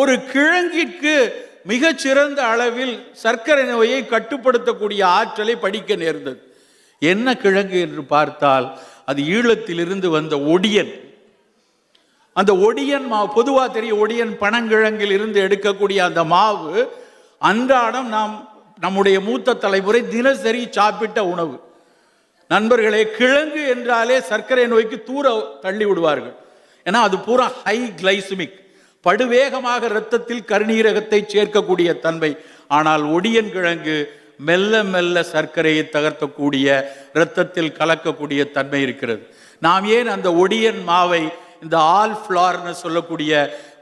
ஒரு கிழங்கிற்கு மிகச்சிறந்த அளவில் சர்க்கரை நோயை கட்டுப்படுத்தக்கூடிய ஆற்றலை படிக்க நேர்ந்தது என்ன கிழங்கு என்று பார்த்தால் அது ஈழத்திலிருந்து வந்த ஒடியன் அந்த ஒடியன் மா பொதுவாக தெரிய ஒடியன் பனங்கிழங்கில் இருந்து எடுக்கக்கூடிய அந்த மாவு அன்றாடம் நாம் நம்முடைய மூத்த தலைமுறை தினசரி சாப்பிட்ட உணவு நண்பர்களே கிழங்கு என்றாலே சர்க்கரை நோய்க்கு தூர தள்ளி விடுவார்கள் ஏன்னா அது பூரா ஹை கிளைசுமிக் படுவேகமாக இரத்தத்தில் கருநீரகத்தை சேர்க்கக்கூடிய தன்மை ஆனால் ஒடியன் கிழங்கு மெல்ல மெல்ல சர்க்கரையை தகர்த்தக்கூடிய இரத்தத்தில் கலக்கக்கூடிய தன்மை இருக்கிறது நாம் ஏன் அந்த ஒடியன் மாவை இந்த ஆல் ஃப்ளார்னு சொல்லக்கூடிய